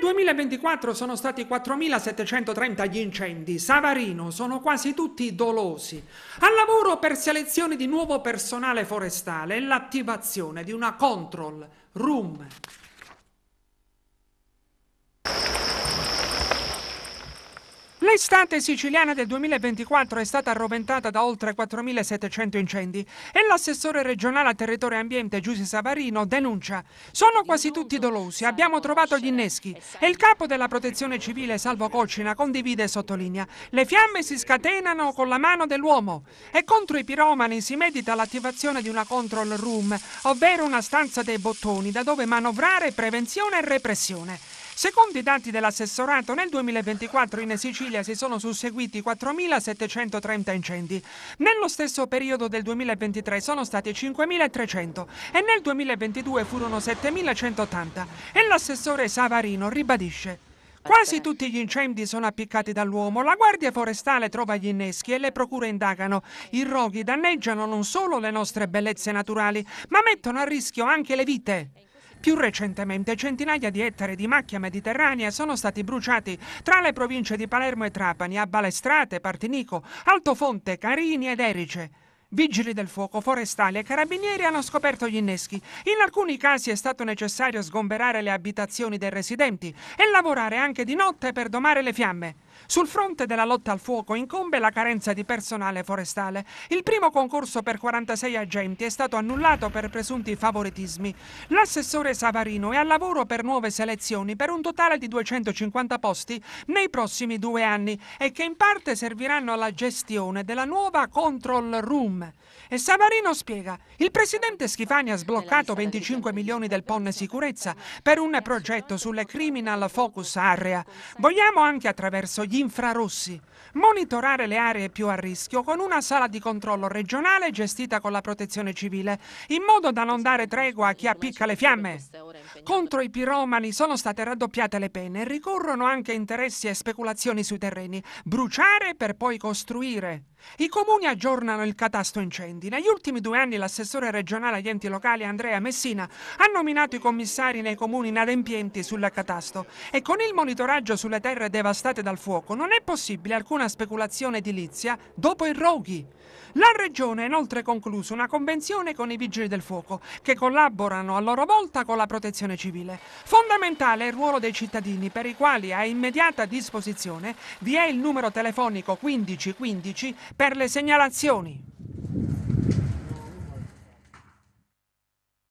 2024 sono stati 4.730 gli incendi, Savarino sono quasi tutti dolosi. Al lavoro per selezione di nuovo personale forestale e l'attivazione di una control room. L'estate siciliana del 2024 è stata arroventata da oltre 4.700 incendi e l'assessore regionale a territorio e ambiente Giuseppe Savarino denuncia «Sono quasi tutti dolosi, abbiamo trovato gli inneschi» e il capo della protezione civile Salvo Coccina condivide e sottolinea «Le fiamme si scatenano con la mano dell'uomo» e contro i piromani si medita l'attivazione di una control room, ovvero una stanza dei bottoni da dove manovrare prevenzione e repressione. Secondo i dati dell'assessorato, nel 2024 in Sicilia si sono susseguiti 4.730 incendi. Nello stesso periodo del 2023 sono stati 5.300 e nel 2022 furono 7.180. E l'assessore Savarino ribadisce. Quasi tutti gli incendi sono appiccati dall'uomo, la Guardia Forestale trova gli inneschi e le procure indagano. I roghi danneggiano non solo le nostre bellezze naturali, ma mettono a rischio anche le vite. Più recentemente centinaia di ettari di macchia mediterranea sono stati bruciati tra le province di Palermo e Trapani, a Balestrate, Partinico, Altofonte, Carini ed Erice. Vigili del fuoco, forestali e carabinieri hanno scoperto gli inneschi. In alcuni casi è stato necessario sgomberare le abitazioni dei residenti e lavorare anche di notte per domare le fiamme. Sul fronte della lotta al fuoco incombe la carenza di personale forestale. Il primo concorso per 46 agenti è stato annullato per presunti favoritismi. L'assessore Savarino è al lavoro per nuove selezioni per un totale di 250 posti nei prossimi due anni e che in parte serviranno alla gestione della nuova control room e Savarino spiega, il presidente Schifani ha sbloccato 25 milioni del PON sicurezza per un progetto sulle Criminal Focus Area. Vogliamo anche attraverso gli infrarossi monitorare le aree più a rischio con una sala di controllo regionale gestita con la protezione civile, in modo da non dare tregua a chi appicca le fiamme. Contro i piromani sono state raddoppiate le pene e ricorrono anche interessi e speculazioni sui terreni. Bruciare per poi costruire. I comuni aggiornano il catasto incendi. Negli ultimi due anni l'assessore regionale agli enti locali Andrea Messina ha nominato i commissari nei comuni inadempienti sul catasto e con il monitoraggio sulle terre devastate dal fuoco non è possibile alcuna speculazione edilizia dopo i roghi. La regione ha inoltre concluso una convenzione con i vigili del fuoco che collaborano a loro volta con la protezione protezione civile. Fondamentale è il ruolo dei cittadini per i quali a immediata disposizione vi è il numero telefonico 1515 per le segnalazioni.